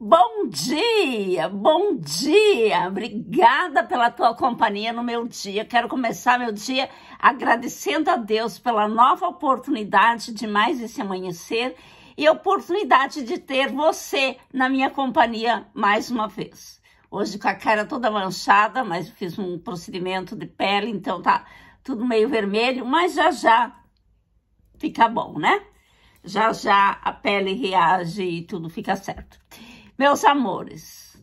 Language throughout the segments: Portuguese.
Bom dia, bom dia. Obrigada pela tua companhia no meu dia. Quero começar meu dia agradecendo a Deus pela nova oportunidade de mais esse amanhecer e a oportunidade de ter você na minha companhia mais uma vez. Hoje com a cara toda manchada, mas fiz um procedimento de pele, então tá tudo meio vermelho, mas já já fica bom, né? Já já a pele reage e tudo fica certo. Meus amores,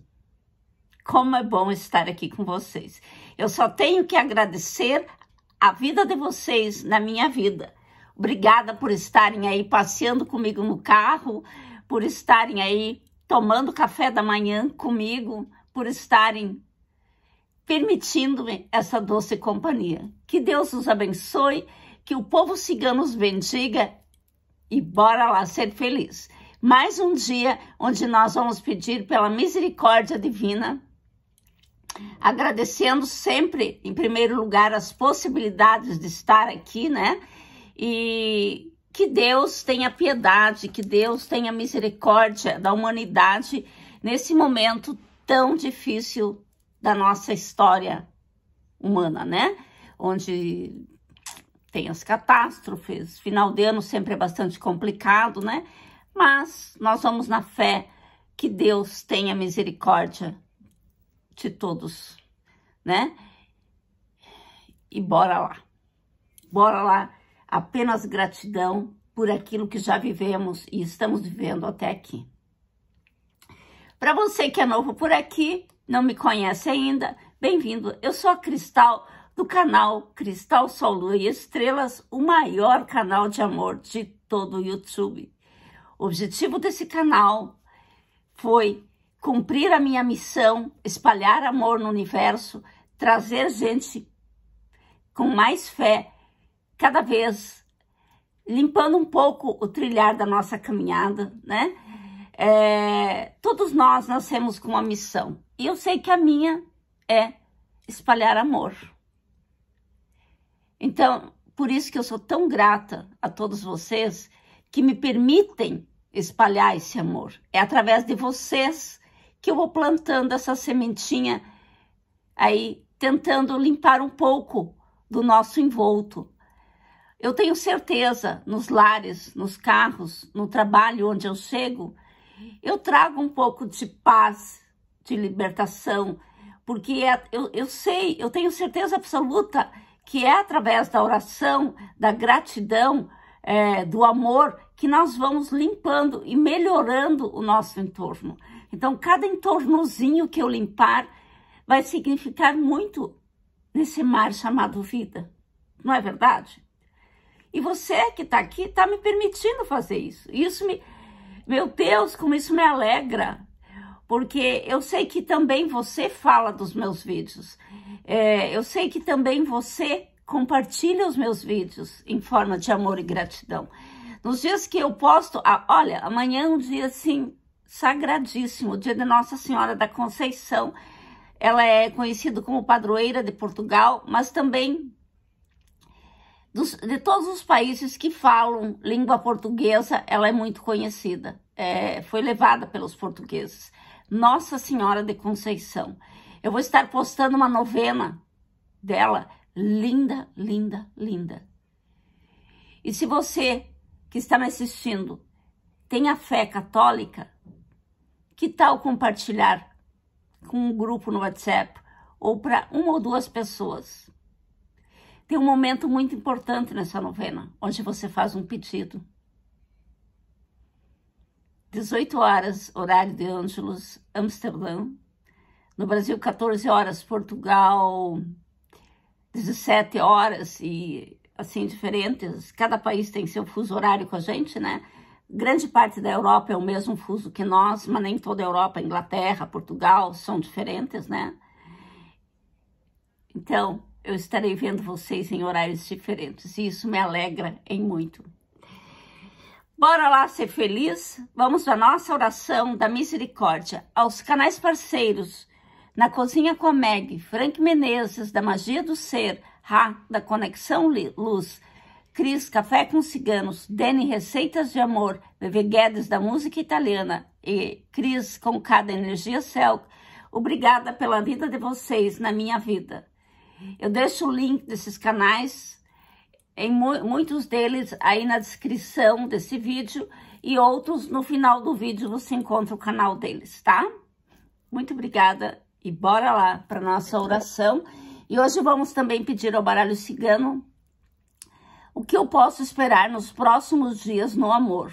como é bom estar aqui com vocês. Eu só tenho que agradecer a vida de vocês na minha vida. Obrigada por estarem aí passeando comigo no carro, por estarem aí tomando café da manhã comigo, por estarem permitindo-me essa doce companhia. Que Deus os abençoe, que o povo cigano os bendiga e bora lá ser feliz mais um dia onde nós vamos pedir pela misericórdia divina, agradecendo sempre, em primeiro lugar, as possibilidades de estar aqui, né? E que Deus tenha piedade, que Deus tenha misericórdia da humanidade nesse momento tão difícil da nossa história humana, né? Onde tem as catástrofes, final de ano sempre é bastante complicado, né? mas nós vamos na fé que Deus tenha misericórdia de todos, né? E bora lá. Bora lá. Apenas gratidão por aquilo que já vivemos e estamos vivendo até aqui. Para você que é novo por aqui, não me conhece ainda, bem-vindo. Eu sou a Cristal do canal Cristal Sol Lua e Estrelas, o maior canal de amor de todo o YouTube. O objetivo desse canal foi cumprir a minha missão, espalhar amor no universo, trazer gente com mais fé, cada vez limpando um pouco o trilhar da nossa caminhada, né? É, todos nós nascemos com uma missão e eu sei que a minha é espalhar amor. Então, por isso que eu sou tão grata a todos vocês que me permitem espalhar esse amor. É através de vocês que eu vou plantando essa sementinha aí, tentando limpar um pouco do nosso envolto. Eu tenho certeza, nos lares, nos carros, no trabalho onde eu chego, eu trago um pouco de paz, de libertação, porque é, eu, eu sei, eu tenho certeza absoluta que é através da oração, da gratidão, é, do amor que nós vamos limpando e melhorando o nosso entorno. Então, cada entornozinho que eu limpar vai significar muito nesse mar chamado vida. Não é verdade? E você que está aqui está me permitindo fazer isso. Isso me, meu Deus, como isso me alegra, porque eu sei que também você fala dos meus vídeos. É, eu sei que também você compartilha os meus vídeos em forma de amor e gratidão. Nos dias que eu posto, ah, olha, amanhã é um dia assim sagradíssimo, o dia de Nossa Senhora da Conceição. Ela é conhecida como padroeira de Portugal, mas também dos, de todos os países que falam língua portuguesa, ela é muito conhecida. É, foi levada pelos portugueses. Nossa Senhora de Conceição. Eu vou estar postando uma novena dela, linda, linda, linda. E se você que está me assistindo tem a fé católica, que tal compartilhar com um grupo no WhatsApp ou para uma ou duas pessoas? Tem um momento muito importante nessa novena, onde você faz um pedido. 18 horas, horário de Ângelos, Amsterdã. No Brasil, 14 horas, Portugal, 17 horas e assim, diferentes. Cada país tem seu fuso horário com a gente, né? Grande parte da Europa é o mesmo fuso que nós, mas nem toda a Europa, Inglaterra, Portugal, são diferentes, né? Então, eu estarei vendo vocês em horários diferentes e isso me alegra em muito. Bora lá ser feliz? Vamos à nossa oração da misericórdia aos canais parceiros na Cozinha com a Meg, Frank Menezes, da Magia do Ser, Ra, da Conexão Luz, Cris Café com Ciganos, Dani Receitas de Amor, Bebê Guedes da Música Italiana e Cris com Cada Energia Cel, obrigada pela vida de vocês na minha vida. Eu deixo o link desses canais, em mu muitos deles aí na descrição desse vídeo e outros no final do vídeo você encontra o canal deles, tá? Muito obrigada e bora lá para nossa oração. E hoje vamos também pedir ao baralho cigano o que eu posso esperar nos próximos dias no amor.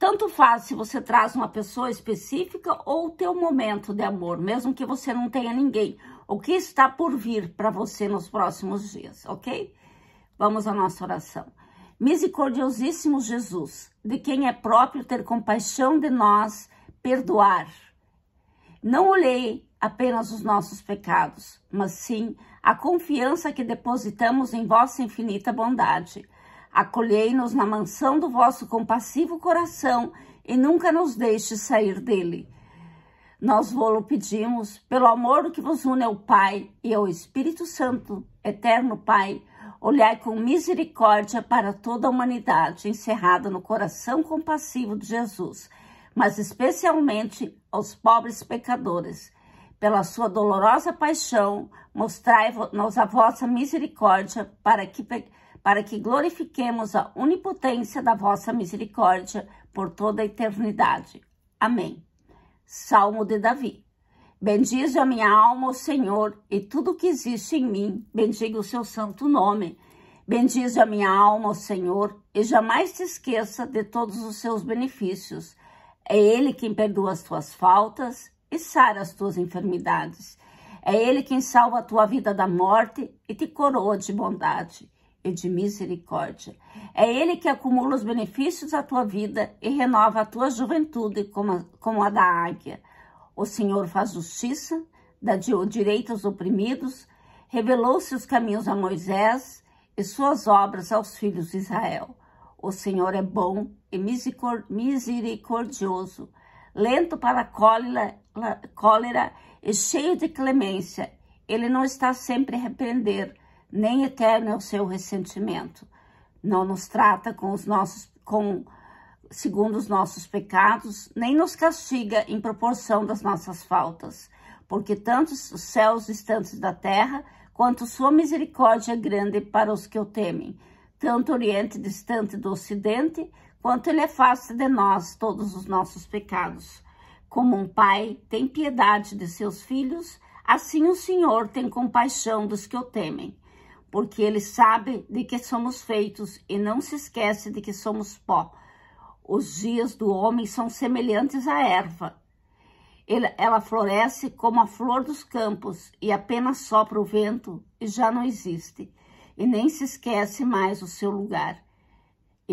Tanto faz se você traz uma pessoa específica ou o teu momento de amor, mesmo que você não tenha ninguém. O que está por vir para você nos próximos dias, ok? Vamos à nossa oração. Misericordiosíssimo Jesus, de quem é próprio ter compaixão de nós, perdoar. Não olhei apenas os nossos pecados, mas sim a confiança que depositamos em vossa infinita bondade. Acolhei-nos na mansão do vosso compassivo coração e nunca nos deixe sair dele. Nós vô-lo pedimos, pelo amor que vos une ao Pai e ao Espírito Santo, eterno Pai, olhai com misericórdia para toda a humanidade encerrada no coração compassivo de Jesus, mas especialmente aos pobres pecadores pela sua dolorosa paixão, mostrai-nos a vossa misericórdia, para que, para que glorifiquemos a onipotência da vossa misericórdia por toda a eternidade. Amém. Salmo de Davi. Bendize a minha alma, o Senhor, e tudo que existe em mim, bendiga o seu santo nome. Bendize a minha alma, o Senhor, e jamais te esqueça de todos os seus benefícios. É Ele quem perdoa as tuas faltas e sara as tuas enfermidades. É Ele quem salva a tua vida da morte e te coroa de bondade e de misericórdia. É Ele que acumula os benefícios da tua vida e renova a tua juventude como a, como a da águia. O Senhor faz justiça, dá direito aos oprimidos, revelou seus caminhos a Moisés e suas obras aos filhos de Israel. O Senhor é bom e misericordioso lento para a cólera, cólera e cheio de clemência. Ele não está sempre a repreender, nem eterno é o seu ressentimento. Não nos trata com os nossos, com, segundo os nossos pecados, nem nos castiga em proporção das nossas faltas, porque tanto os céus distantes da terra, quanto sua misericórdia é grande para os que o temem, tanto o Oriente distante do Ocidente, quanto ele afasta é de nós todos os nossos pecados. Como um pai tem piedade de seus filhos, assim o Senhor tem compaixão dos que o temem, porque ele sabe de que somos feitos e não se esquece de que somos pó. Os dias do homem são semelhantes à erva. Ela floresce como a flor dos campos e apenas sopra o vento e já não existe, e nem se esquece mais o seu lugar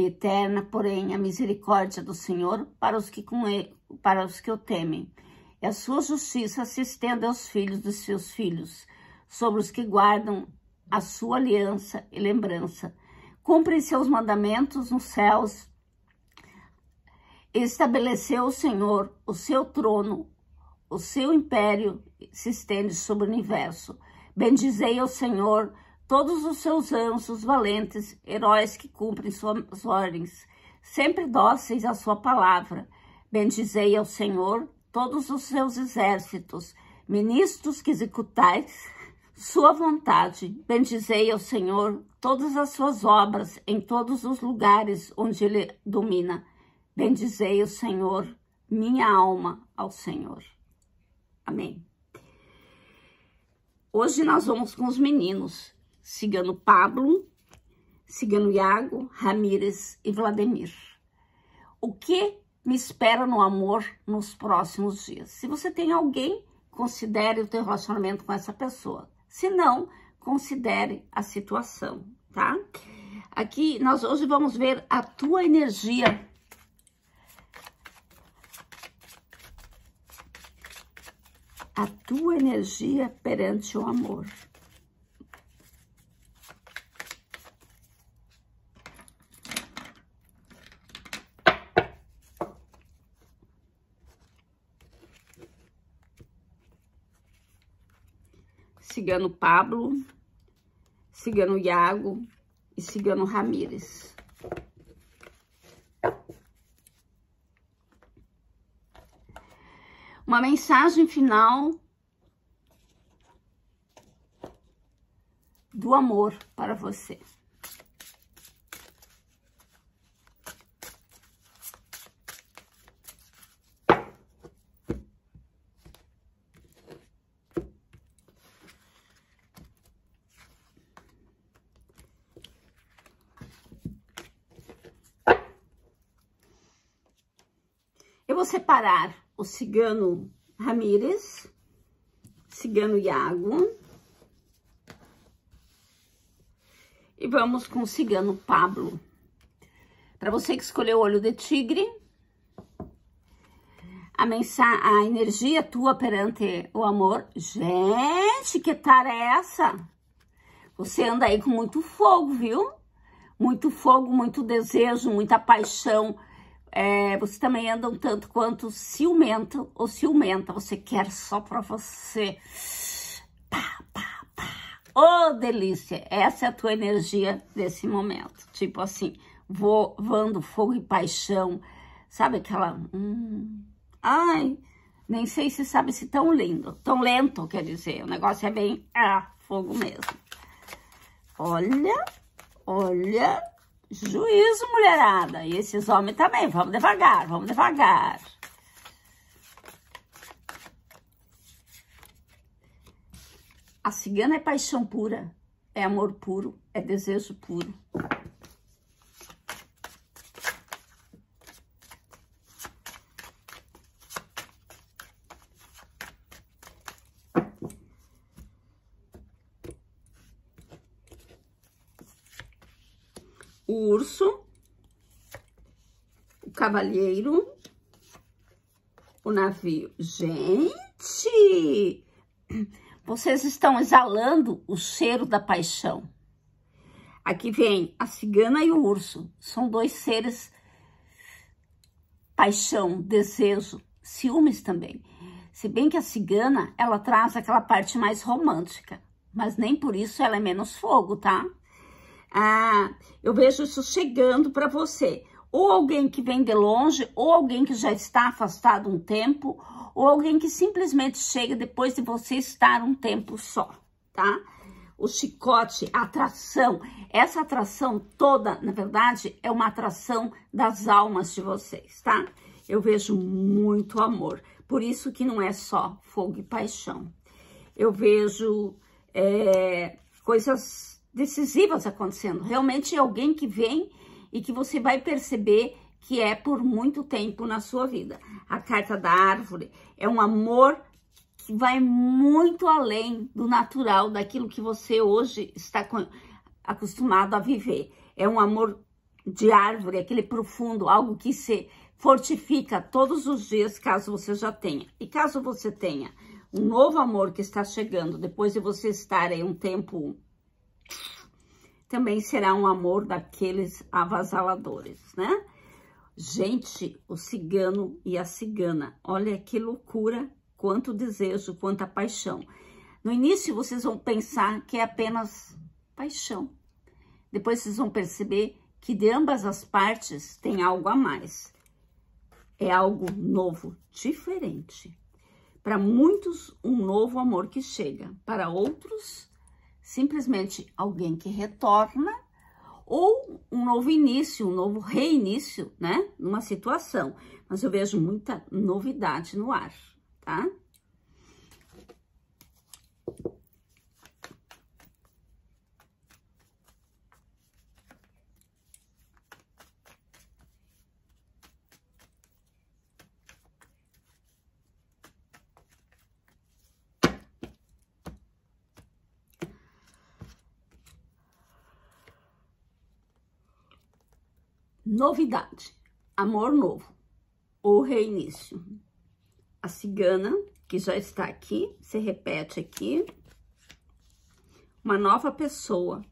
eterna, porém, a misericórdia do Senhor para os que, com ele, para os que o temem. E a sua justiça se estende aos filhos dos seus filhos, sobre os que guardam a sua aliança e lembrança. Cumprem seus mandamentos nos céus. Estabeleceu o Senhor o seu trono, o seu império se estende sobre o universo. Bendizei ao Senhor, todos os seus anjos valentes, heróis que cumprem suas ordens, sempre dóceis à sua palavra. Bendizei ao Senhor todos os seus exércitos, ministros que executais sua vontade. Bendizei ao Senhor todas as suas obras em todos os lugares onde ele domina. Bendizei o Senhor, minha alma ao Senhor. Amém. Hoje nós vamos com os meninos. Cigano Pablo, Cigano Iago, Ramírez e Vladimir. O que me espera no amor nos próximos dias? Se você tem alguém, considere o teu relacionamento com essa pessoa. Se não, considere a situação, tá? Aqui, nós hoje vamos ver a tua energia a tua energia perante o amor. Cigano Pablo, Cigano Iago e Cigano Ramírez. Uma mensagem final do amor para você. separar o cigano Ramírez, cigano Iago. E vamos com o cigano Pablo. Para você que escolheu o olho de tigre, a, mensagem, a energia tua perante o amor. Gente, que é essa? Você anda aí com muito fogo, viu? Muito fogo, muito desejo, muita paixão, é, você também anda um tanto quanto ciumento ou ciumenta, você quer só pra você. Pá, pá, pá. Ô, oh, delícia! Essa é a tua energia desse momento. Tipo assim, voando fogo e paixão. Sabe aquela... Hum, ai, nem sei se sabe se tão lindo. Tão lento, quer dizer. O negócio é bem... Ah, fogo mesmo. Olha, olha... Juízo, mulherada. E esses homens também. Vamos devagar, vamos devagar. A cigana é paixão pura, é amor puro, é desejo puro. o urso, o cavalheiro, o navio. Gente, vocês estão exalando o cheiro da paixão. Aqui vem a cigana e o urso. São dois seres paixão, desejo, ciúmes também. Se bem que a cigana, ela traz aquela parte mais romântica, mas nem por isso ela é menos fogo, tá? Ah, eu vejo isso chegando para você. Ou alguém que vem de longe, ou alguém que já está afastado um tempo, ou alguém que simplesmente chega depois de você estar um tempo só, tá? O chicote, a atração, essa atração toda, na verdade, é uma atração das almas de vocês, tá? Eu vejo muito amor, por isso que não é só fogo e paixão. Eu vejo é, coisas decisivas acontecendo. Realmente é alguém que vem e que você vai perceber que é por muito tempo na sua vida. A carta da árvore é um amor que vai muito além do natural, daquilo que você hoje está acostumado a viver. É um amor de árvore, aquele profundo, algo que se fortifica todos os dias, caso você já tenha. E caso você tenha um novo amor que está chegando, depois de você estar aí um tempo também será um amor daqueles avasaladores, né? Gente, o cigano e a cigana, olha que loucura, quanto desejo, quanta paixão. No início, vocês vão pensar que é apenas paixão. Depois, vocês vão perceber que de ambas as partes tem algo a mais. É algo novo, diferente. Para muitos, um novo amor que chega. Para outros, simplesmente alguém que retorna ou um novo início, um novo reinício, né? Numa situação. Mas eu vejo muita novidade no ar, tá? Novidade, amor novo ou reinício. A cigana, que já está aqui, se repete aqui. Uma nova pessoa,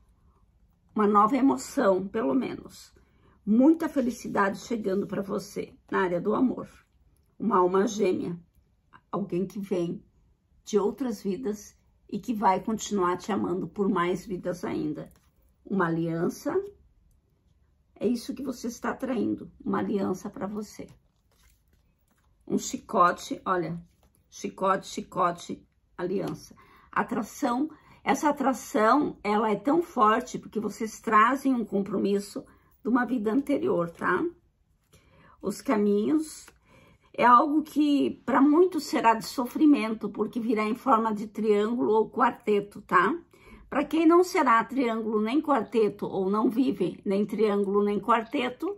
uma nova emoção, pelo menos. Muita felicidade chegando para você na área do amor. Uma alma gêmea, alguém que vem de outras vidas e que vai continuar te amando por mais vidas ainda. Uma aliança é isso que você está atraindo, uma aliança para você. Um chicote, olha, chicote, chicote, aliança. Atração, essa atração, ela é tão forte porque vocês trazem um compromisso de uma vida anterior, tá? Os caminhos é algo que para muitos será de sofrimento, porque virá em forma de triângulo ou quarteto, tá? Para quem não será triângulo nem quarteto, ou não vive nem triângulo nem quarteto,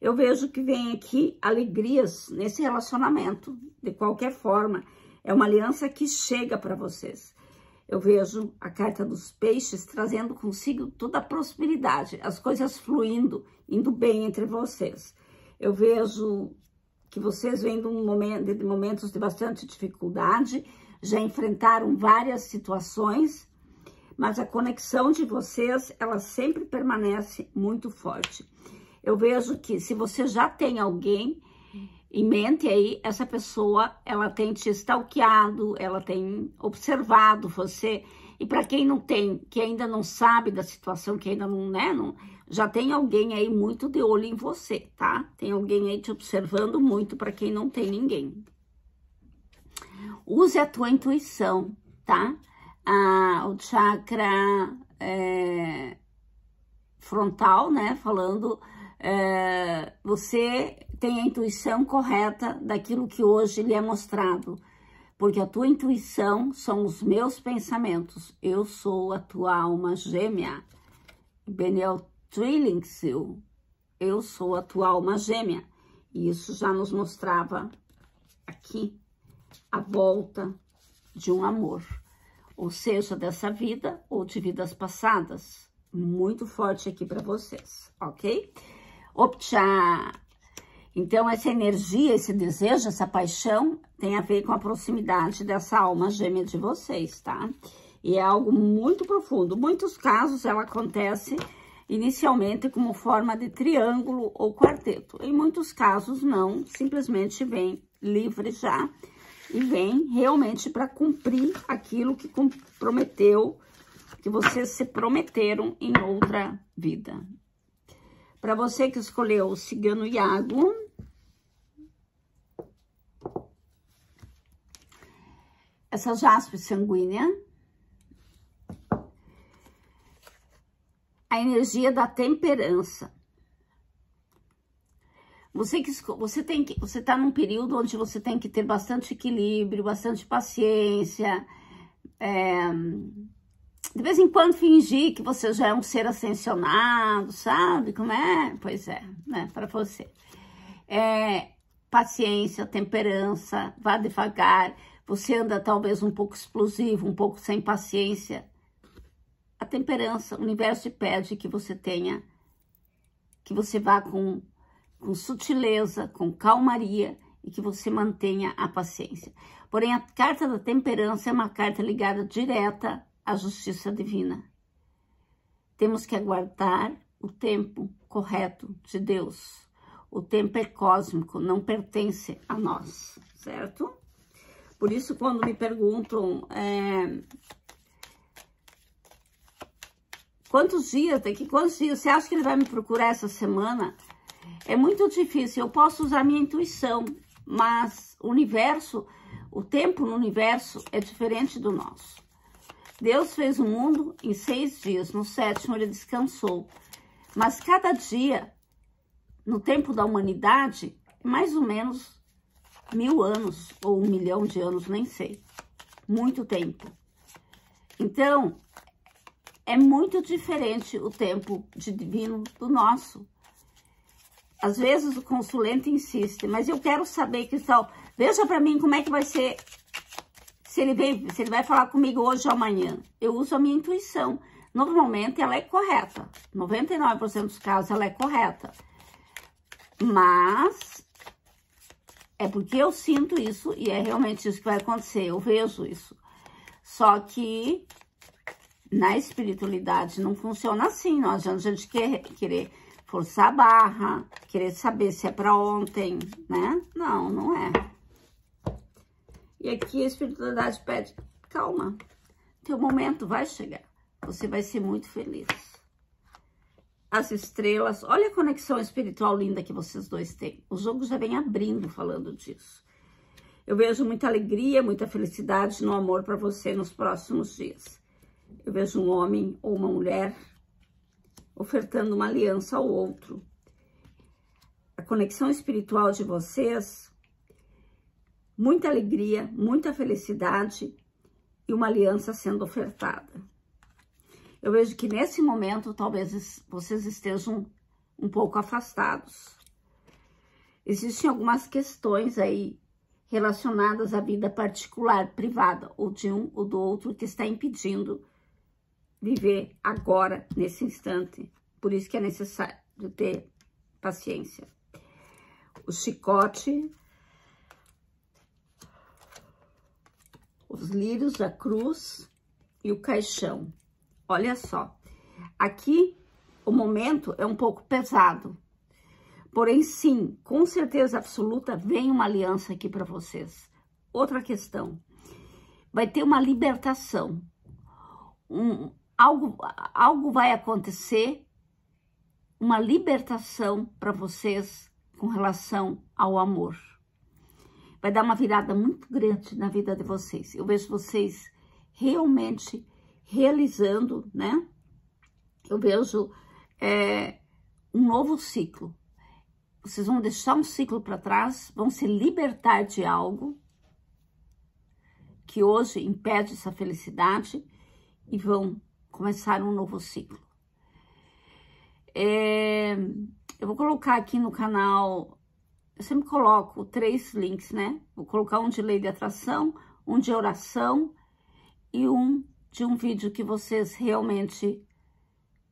eu vejo que vem aqui alegrias nesse relacionamento, de qualquer forma. É uma aliança que chega para vocês. Eu vejo a carta dos peixes trazendo consigo toda a prosperidade, as coisas fluindo, indo bem entre vocês. Eu vejo que vocês vêm de, um momento, de momentos de bastante dificuldade, já enfrentaram várias situações mas a conexão de vocês, ela sempre permanece muito forte. Eu vejo que se você já tem alguém em mente aí, essa pessoa, ela tem te stalkeado, ela tem observado você. E para quem não tem, que ainda não sabe da situação, que ainda não, né, não, já tem alguém aí muito de olho em você, tá? Tem alguém aí te observando muito para quem não tem ninguém. Use a tua intuição, tá? a, o chakra é, frontal, né? Falando, é, você tem a intuição correta daquilo que hoje lhe é mostrado, porque a tua intuição são os meus pensamentos. Eu sou a tua alma gêmea. Benel Trillingsil, eu sou a tua alma gêmea. E isso já nos mostrava aqui a volta de um amor ou seja, dessa vida ou de vidas passadas. Muito forte aqui para vocês, ok? Optcha! Então, essa energia, esse desejo, essa paixão tem a ver com a proximidade dessa alma gêmea de vocês, tá? E é algo muito profundo. Muitos casos ela acontece inicialmente como forma de triângulo ou quarteto. Em muitos casos, não, simplesmente vem livre já e vem realmente para cumprir aquilo que prometeu, que vocês se prometeram em outra vida. Para você que escolheu o cigano Iago, essa jaspe sanguínea, a energia da temperança. Você, que, você tem que você está num período onde você tem que ter bastante equilíbrio, bastante paciência. É, de vez em quando fingir que você já é um ser ascensionado, sabe como é? Pois é, né? Para você. É, paciência, temperança, vá devagar. Você anda talvez um pouco explosivo, um pouco sem paciência. A temperança, o universo te pede que você tenha, que você vá com com sutileza, com calmaria e que você mantenha a paciência. Porém, a carta da temperança é uma carta ligada direta à justiça divina. Temos que aguardar o tempo correto de Deus. O tempo é cósmico, não pertence a nós, certo? Por isso, quando me perguntam é, quantos dias, daqui quantos dias, você acha que ele vai me procurar essa semana? É muito difícil. Eu posso usar minha intuição, mas o universo, o tempo no universo é diferente do nosso. Deus fez o mundo em seis dias, no sétimo ele descansou. Mas cada dia, no tempo da humanidade, mais ou menos mil anos ou um milhão de anos, nem sei. Muito tempo. Então, é muito diferente o tempo divino do nosso. Às vezes o consulente insiste, mas eu quero saber, Cristal, veja para mim como é que vai ser, se ele, vem, se ele vai falar comigo hoje ou amanhã. Eu uso a minha intuição. Normalmente ela é correta, 99% dos casos ela é correta. Mas é porque eu sinto isso e é realmente isso que vai acontecer, eu vejo isso. Só que na espiritualidade não funciona assim, não adianta a gente querer forçar a barra, querer saber se é para ontem, né? Não, não é. E aqui a espiritualidade pede, calma, teu momento vai chegar, você vai ser muito feliz. As estrelas, olha a conexão espiritual linda que vocês dois têm. O jogo já vem abrindo falando disso. Eu vejo muita alegria, muita felicidade no amor para você nos próximos dias. Eu vejo um homem ou uma mulher ofertando uma aliança ao outro. A conexão espiritual de vocês, muita alegria, muita felicidade e uma aliança sendo ofertada. Eu vejo que nesse momento talvez vocês estejam um pouco afastados. Existem algumas questões aí relacionadas à vida particular, privada, ou de um ou do outro, que está impedindo viver agora, nesse instante. Por isso que é necessário ter paciência. O chicote, os lírios, a cruz e o caixão. Olha só, aqui o momento é um pouco pesado. Porém, sim, com certeza absoluta, vem uma aliança aqui para vocês. Outra questão, vai ter uma libertação, um, algo, algo vai acontecer, uma libertação para vocês com relação ao amor. Vai dar uma virada muito grande na vida de vocês. Eu vejo vocês realmente realizando, né? Eu vejo é, um novo ciclo. Vocês vão deixar um ciclo para trás, vão se libertar de algo que hoje impede essa felicidade e vão começar um novo ciclo. É, eu vou colocar aqui no canal, eu sempre coloco três links, né? Vou colocar um de lei de atração, um de oração e um de um vídeo que vocês realmente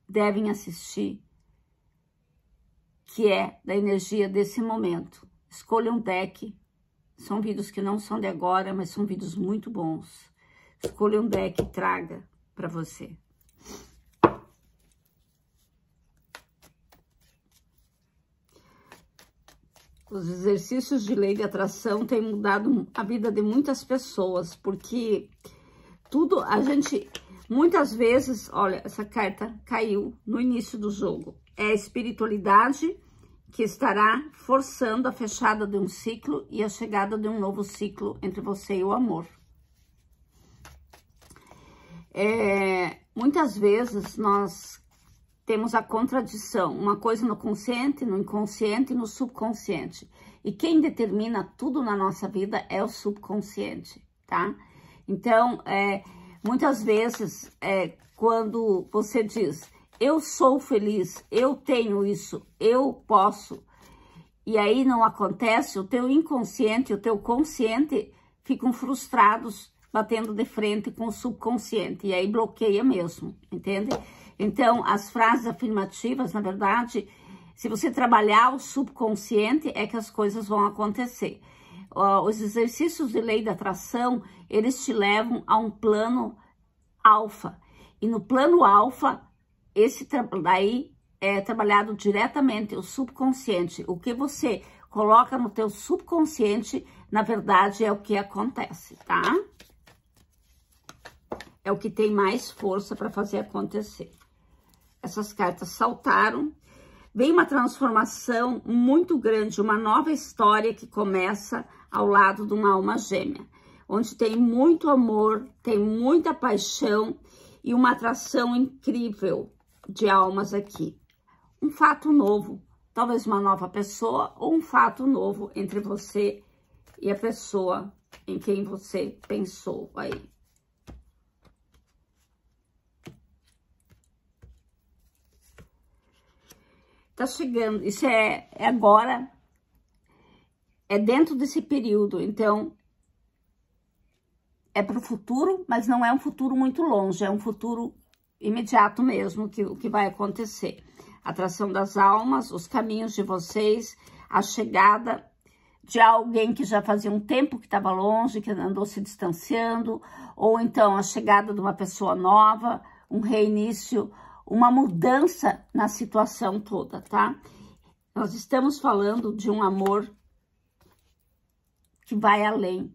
devem assistir, que é da energia desse momento. Escolha um deck. São vídeos que não são de agora, mas são vídeos muito bons. Escolha um deck e traga para você. Os exercícios de lei de atração têm mudado a vida de muitas pessoas, porque tudo a gente muitas vezes, olha, essa carta caiu no início do jogo. É a espiritualidade que estará forçando a fechada de um ciclo e a chegada de um novo ciclo entre você e o amor. É, muitas vezes nós temos a contradição, uma coisa no consciente, no inconsciente e no subconsciente. E quem determina tudo na nossa vida é o subconsciente, tá? Então, é, muitas vezes, é, quando você diz, eu sou feliz, eu tenho isso, eu posso, e aí não acontece, o teu inconsciente, o teu consciente ficam frustrados batendo de frente com o subconsciente, e aí bloqueia mesmo, entende? Então, as frases afirmativas, na verdade, se você trabalhar o subconsciente, é que as coisas vão acontecer. Os exercícios de lei da atração, eles te levam a um plano alfa. E no plano alfa, esse daí é trabalhado diretamente o subconsciente. O que você coloca no teu subconsciente, na verdade, é o que acontece, tá? é o que tem mais força para fazer acontecer. Essas cartas saltaram. Vem uma transformação muito grande, uma nova história que começa ao lado de uma alma gêmea, onde tem muito amor, tem muita paixão e uma atração incrível de almas aqui. Um fato novo, talvez uma nova pessoa ou um fato novo entre você e a pessoa em quem você pensou aí. tá chegando. Isso é, é agora, é dentro desse período. Então, é para o futuro, mas não é um futuro muito longe, é um futuro imediato mesmo que o que vai acontecer. Atração das almas, os caminhos de vocês, a chegada de alguém que já fazia um tempo que estava longe, que andou se distanciando, ou então a chegada de uma pessoa nova, um reinício uma mudança na situação toda, tá? Nós estamos falando de um amor que vai além,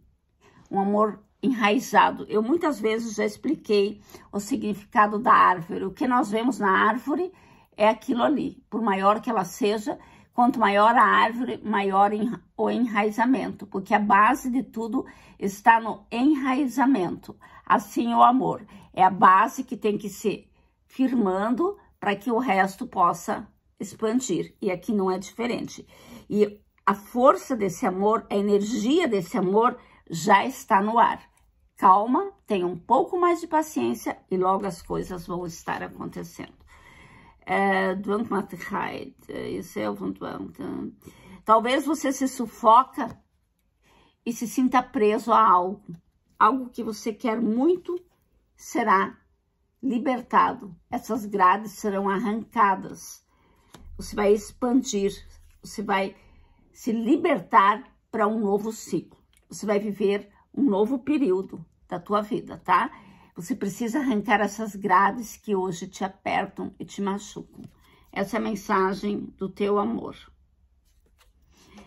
um amor enraizado. Eu muitas vezes já expliquei o significado da árvore. O que nós vemos na árvore é aquilo ali. Por maior que ela seja, quanto maior a árvore, maior o enraizamento, porque a base de tudo está no enraizamento. Assim, o amor é a base que tem que ser firmando para que o resto possa expandir. E aqui não é diferente. E a força desse amor, a energia desse amor já está no ar. Calma, tenha um pouco mais de paciência e logo as coisas vão estar acontecendo. É, é, é Talvez você se sufoca e se sinta preso a algo. Algo que você quer muito será libertado. Essas grades serão arrancadas. Você vai expandir, você vai se libertar para um novo ciclo. Você vai viver um novo período da tua vida, tá? Você precisa arrancar essas grades que hoje te apertam e te machucam. Essa é a mensagem do teu amor.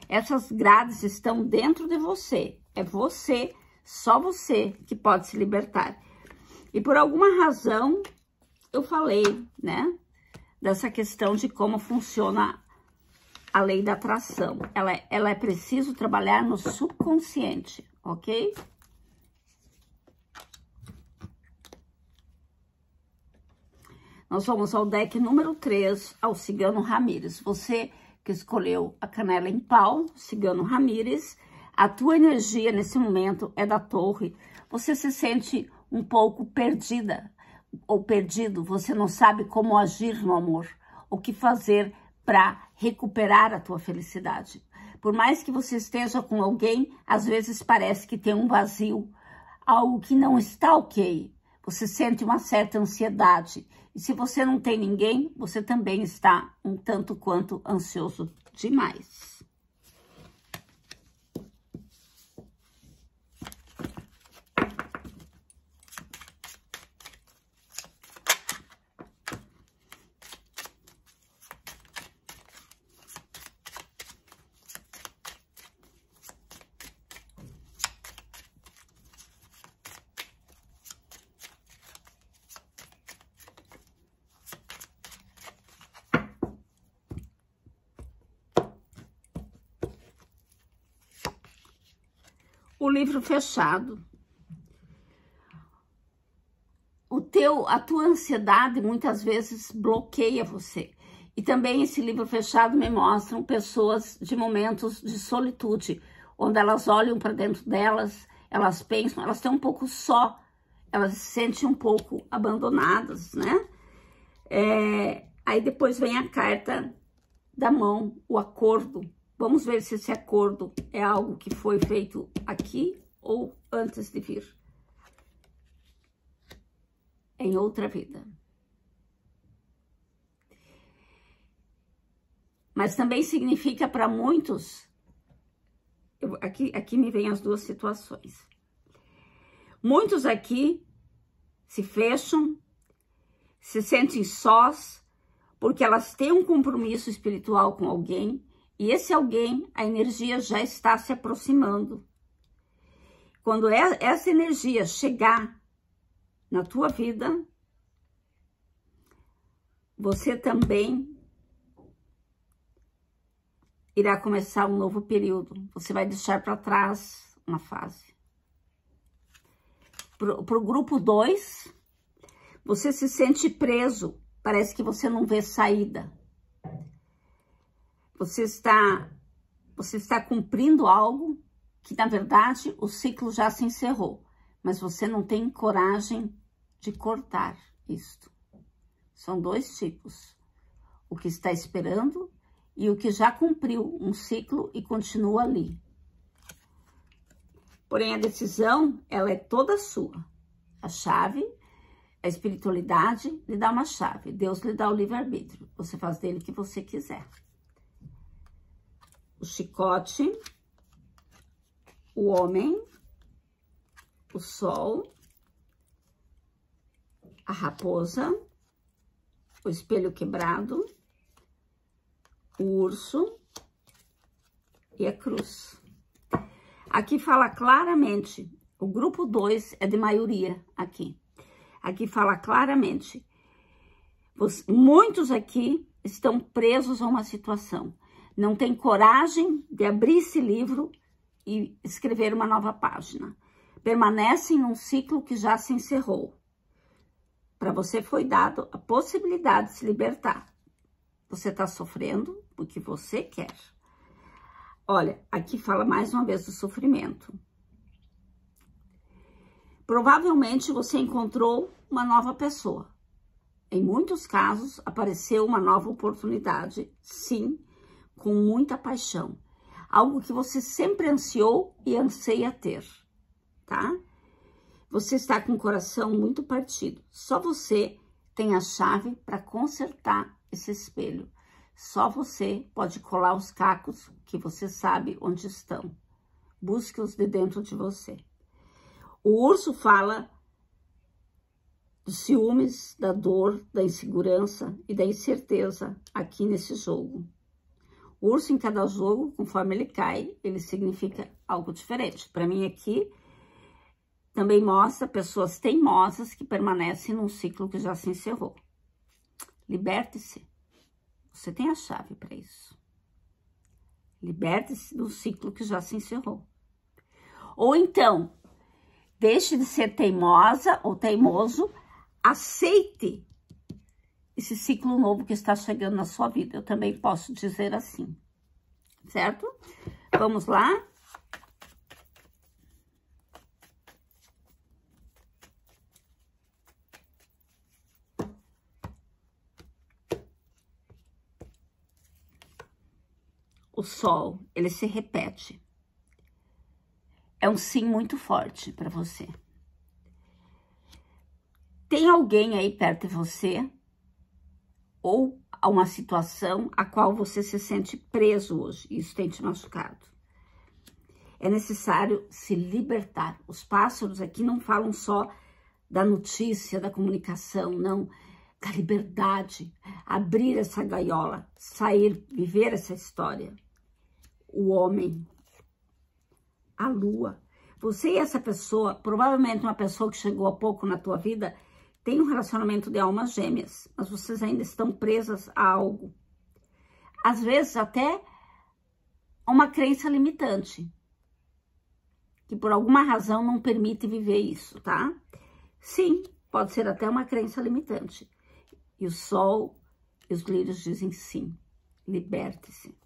Essas grades estão dentro de você. É você, só você que pode se libertar. E por alguma razão, eu falei, né? Dessa questão de como funciona a lei da atração. Ela, ela é preciso trabalhar no subconsciente, ok? Nós vamos ao deck número 3, ao Cigano Ramírez. Você que escolheu a canela em pau, Cigano Ramírez, a tua energia nesse momento é da torre. Você se sente um pouco perdida ou perdido, você não sabe como agir no amor, o que fazer para recuperar a tua felicidade. Por mais que você esteja com alguém, às vezes parece que tem um vazio, algo que não está ok. Você sente uma certa ansiedade. E se você não tem ninguém, você também está um tanto quanto ansioso demais. o livro fechado. O teu, a tua ansiedade muitas vezes bloqueia você. E também esse livro fechado me mostram pessoas de momentos de solitude, onde elas olham para dentro delas, elas pensam, elas estão um pouco só, elas se sentem um pouco abandonadas, né? É, aí depois vem a carta da mão, o acordo, Vamos ver se esse acordo é algo que foi feito aqui ou antes de vir. Em outra vida. Mas também significa para muitos, eu, aqui, aqui me vêm as duas situações. Muitos aqui se fecham, se sentem sós, porque elas têm um compromisso espiritual com alguém e esse alguém, a energia já está se aproximando. Quando é, essa energia chegar na tua vida, você também irá começar um novo período. Você vai deixar para trás uma fase. Para o grupo 2, você se sente preso, parece que você não vê saída. Você está, você está cumprindo algo que, na verdade, o ciclo já se encerrou, mas você não tem coragem de cortar isto. São dois tipos: o que está esperando e o que já cumpriu um ciclo e continua ali. Porém, a decisão, ela é toda sua. A chave, a espiritualidade lhe dá uma chave. Deus lhe dá o livre-arbítrio. Você faz dele o que você quiser o chicote, o homem, o sol, a raposa, o espelho quebrado, o urso e a cruz. Aqui fala claramente, o grupo 2 é de maioria aqui. Aqui fala claramente, muitos aqui estão presos a uma situação não tem coragem de abrir esse livro e escrever uma nova página. Permanecem num ciclo que já se encerrou. Para você foi dado a possibilidade de se libertar. Você está sofrendo o que você quer. Olha, aqui fala mais uma vez do sofrimento. Provavelmente você encontrou uma nova pessoa. Em muitos casos, apareceu uma nova oportunidade, sim, com muita paixão, algo que você sempre ansiou e anseia ter, tá? Você está com o coração muito partido. Só você tem a chave para consertar esse espelho. Só você pode colar os cacos que você sabe onde estão. Busque-os de dentro de você. O urso fala dos ciúmes, da dor, da insegurança e da incerteza aqui nesse jogo. Urso em cada jogo, conforme ele cai, ele significa algo diferente. Para mim aqui, também mostra pessoas teimosas que permanecem num ciclo que já se encerrou. Liberte-se. Você tem a chave para isso. Liberte-se do ciclo que já se encerrou. Ou então, deixe de ser teimosa ou teimoso, aceite esse ciclo novo que está chegando na sua vida. Eu também posso dizer assim, certo? Vamos lá. O sol, ele se repete. É um sim muito forte para você. Tem alguém aí perto de você ou a uma situação a qual você se sente preso hoje, isso tem te machucado. É necessário se libertar. Os pássaros aqui não falam só da notícia, da comunicação, não, da liberdade, abrir essa gaiola, sair, viver essa história. O homem, a lua, você e essa pessoa, provavelmente uma pessoa que chegou há pouco na tua vida, tem um relacionamento de almas gêmeas, mas vocês ainda estão presas a algo. Às vezes até uma crença limitante, que por alguma razão não permite viver isso, tá? Sim, pode ser até uma crença limitante. E o sol e os lírios dizem sim, liberte-se.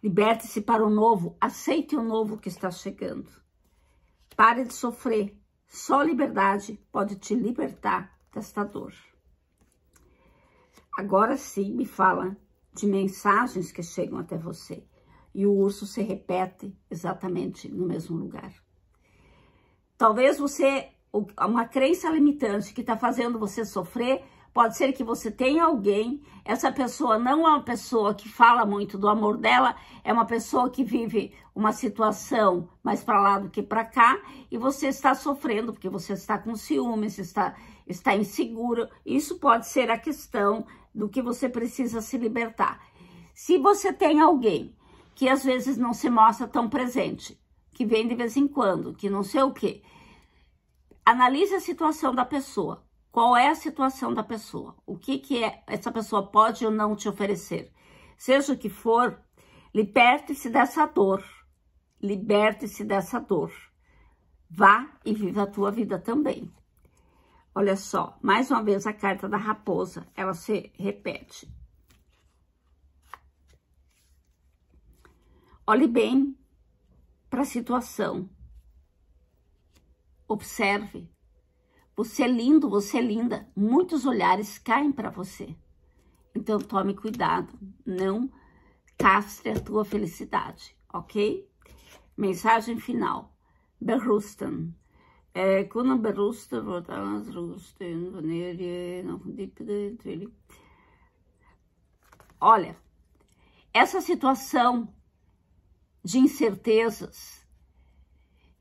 Liberte-se para o novo, aceite o novo que está chegando. Pare de sofrer, só liberdade pode te libertar desta dor. Agora sim, me fala de mensagens que chegam até você. E o urso se repete exatamente no mesmo lugar. Talvez você, uma crença limitante que está fazendo você sofrer, Pode ser que você tenha alguém, essa pessoa não é uma pessoa que fala muito do amor dela, é uma pessoa que vive uma situação mais para lá do que para cá e você está sofrendo porque você está com ciúmes, está está inseguro. Isso pode ser a questão do que você precisa se libertar. Se você tem alguém que às vezes não se mostra tão presente, que vem de vez em quando, que não sei o quê, analise a situação da pessoa qual é a situação da pessoa, o que, que é, essa pessoa pode ou não te oferecer. Seja o que for, liberte-se dessa dor, liberte-se dessa dor. Vá e viva a tua vida também. Olha só, mais uma vez a carta da raposa, ela se repete. Olhe bem para a situação. Observe você é lindo, você é linda. Muitos olhares caem para você. Então tome cuidado, não castre a tua felicidade, ok? Mensagem final. Berrustan. Eh, é, kunnen berusten wordt aangeroesten Olha, essa situação de incertezas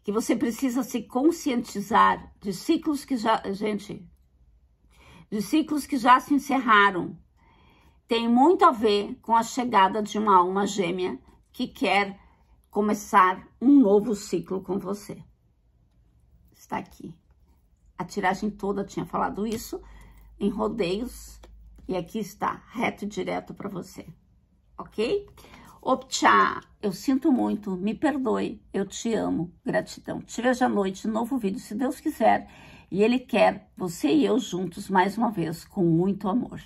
que você precisa se conscientizar de ciclos que já, gente, de ciclos que já se encerraram, tem muito a ver com a chegada de uma alma gêmea que quer começar um novo ciclo com você. Está aqui. A tiragem toda tinha falado isso em rodeios e aqui está, reto e direto para você. OK? Optcha, eu sinto muito, me perdoe, eu te amo, gratidão. Te vejo à noite, novo vídeo, se Deus quiser. E Ele quer você e eu juntos mais uma vez, com muito amor.